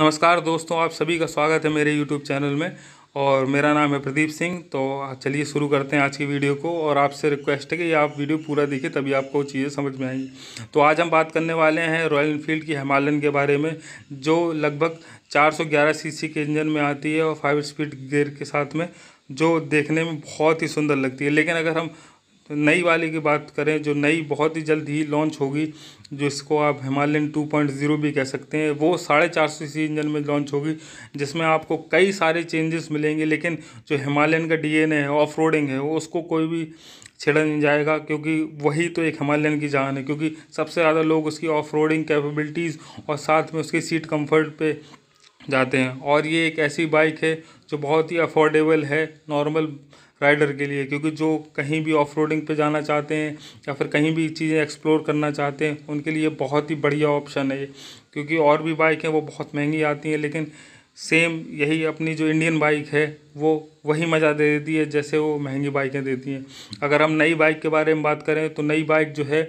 नमस्कार दोस्तों आप सभी का स्वागत है मेरे YouTube चैनल में और मेरा नाम है प्रदीप सिंह तो चलिए शुरू करते हैं आज की वीडियो को और आपसे रिक्वेस्ट है कि आप वीडियो पूरा देखिए तभी आपको चीज़ें समझ में आएंगी तो आज हम बात करने वाले हैं रॉयल इनफील्ड की हिमालयन के बारे में जो लगभग 411 सीसी के इंजन में आती है और फाइव स्पीड गियर के साथ में जो देखने में बहुत ही सुंदर लगती है लेकिन अगर हम नई वाली की बात करें जो नई बहुत ही जल्द ही लॉन्च होगी जिसको आप हिमालयन टू पॉइंट ज़ीरो भी कह सकते हैं वो साढ़े चार सौ सी इंजन में लॉन्च होगी जिसमें आपको कई सारे चेंजेस मिलेंगे लेकिन जो हिमालयन का डीएनए है ऑफ रोडिंग है उसको कोई भी छेड़ा नहीं जाएगा क्योंकि वही तो एक हिमालयन की जान है क्योंकि सबसे ज़्यादा लोग उसकी ऑफ रोडिंग कैपेबिलिटीज़ और साथ में उसकी सीट कंफर्ट पे जाते हैं और ये एक ऐसी बाइक है जो बहुत ही अफोर्डेबल है नॉर्मल राइडर के लिए क्योंकि जो कहीं भी ऑफ रोडिंग पर जाना चाहते हैं या फिर कहीं भी चीज़ें एक्सप्लोर करना चाहते हैं उनके लिए बहुत ही बढ़िया ऑप्शन है ये क्योंकि और भी बाइक हैं वो बहुत महंगी आती हैं लेकिन सेम यही अपनी जो इंडियन बाइक है वो वही मज़ा दे देती है जैसे वो महंगी बाइकें देती हैं अगर हम नई बाइक के बारे में बात करें तो नई बाइक जो है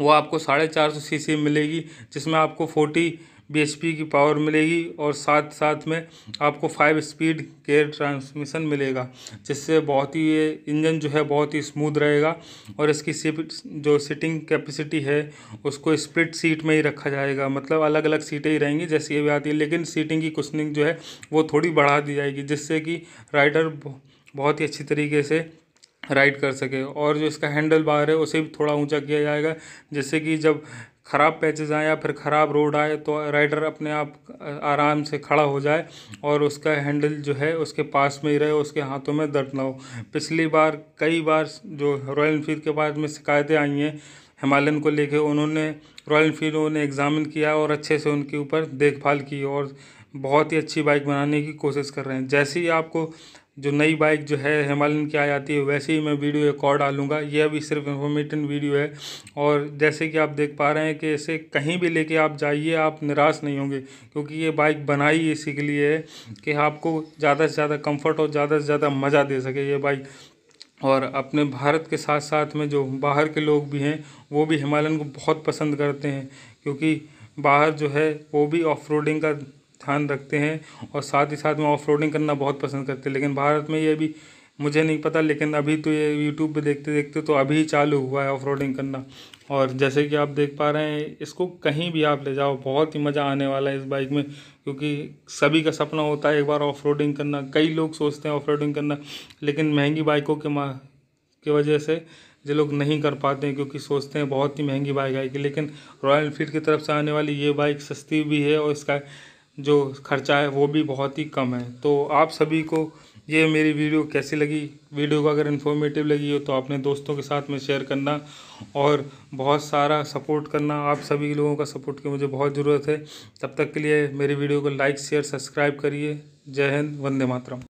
वो आपको साढ़े चार सौ सी सी मिलेगी जिसमें आपको फोर्टी बी एच पी की पावर मिलेगी और साथ साथ में आपको फाइव स्पीड गेयर ट्रांसमिशन मिलेगा जिससे बहुत ही ये इंजन जो है बहुत ही स्मूथ रहेगा और इसकी जो सीटिंग कैपेसिटी है उसको स्प्लिट सीट में ही रखा जाएगा मतलब अलग अलग सीटें ही रहेंगी जैसे ये भी आती है लेकिन सीटिंग की कुशनिंग जो है वो थोड़ी बढ़ा दी जाएगी जिससे कि राइडर बहुत ही अच्छी तरीके से राइड कर सके और जो इसका हैंडल बार है उसे भी थोड़ा ऊंचा किया जाएगा जिससे कि जब ख़राब पैचेज आए या फिर ख़राब रोड आए तो राइडर अपने आप आराम से खड़ा हो जाए और उसका हैंडल जो है उसके पास में ही रहे उसके हाथों में दर्द ना हो पिछली बार कई बार जो रॉयल इनफील्ड के बाद में शिकायतें आई हैं हिमालयन को लेके उन्होंने रॉयल इनफील्ड ने एग्ज़ामिन किया और अच्छे से उनके ऊपर देखभाल की और बहुत ही अच्छी बाइक बनाने की कोशिश कर रहे हैं जैसे ही आपको जो नई बाइक जो है हिमालयन की आ जाती है वैसे ही मैं वीडियो रिकॉर्ड डालूंगा डालूँगा यह भी सिर्फ इन्फॉर्मेटिव वीडियो है और जैसे कि आप देख पा रहे हैं कि इसे कहीं भी लेके आप जाइए आप निराश नहीं होंगे क्योंकि ये बाइक बनाई इसी के लिए है कि आपको ज़्यादा से ज़्यादा कम्फर्ट और ज़्यादा से ज़्यादा मज़ा दे सके ये बाइक और अपने भारत के साथ साथ में जो बाहर के लोग भी हैं वो भी हिमालयन को बहुत पसंद करते हैं क्योंकि बाहर जो है वो भी ऑफ रोडिंग का ध्यान रखते हैं और साथ ही साथ में ऑफ करना बहुत पसंद करते हैं लेकिन भारत में ये भी मुझे नहीं पता लेकिन अभी तो ये यूट्यूब पे देखते देखते तो अभी चालू हुआ है ऑफ करना और जैसे कि आप देख पा रहे हैं इसको कहीं भी आप ले जाओ बहुत ही मज़ा आने वाला है इस बाइक में क्योंकि सभी का सपना होता है एक बार ऑफ करना कई लोग सोचते हैं ऑफ करना लेकिन महंगी बाइकों के माँ की वजह से जो लोग नहीं कर पाते हैं क्योंकि सोचते हैं बहुत ही महंगी बाइक आएगी लेकिन रॉयल इनफील्ड की तरफ से आने वाली ये बाइक सस्ती भी है और इसका जो खर्चा है वो भी बहुत ही कम है तो आप सभी को ये मेरी वीडियो कैसी लगी वीडियो को अगर इन्फॉर्मेटिव लगी हो तो अपने दोस्तों के साथ में शेयर करना और बहुत सारा सपोर्ट करना आप सभी लोगों का सपोर्ट की मुझे बहुत ज़रूरत है तब तक के लिए मेरी वीडियो को लाइक शेयर सब्सक्राइब करिए जय हिंद वंदे मातरम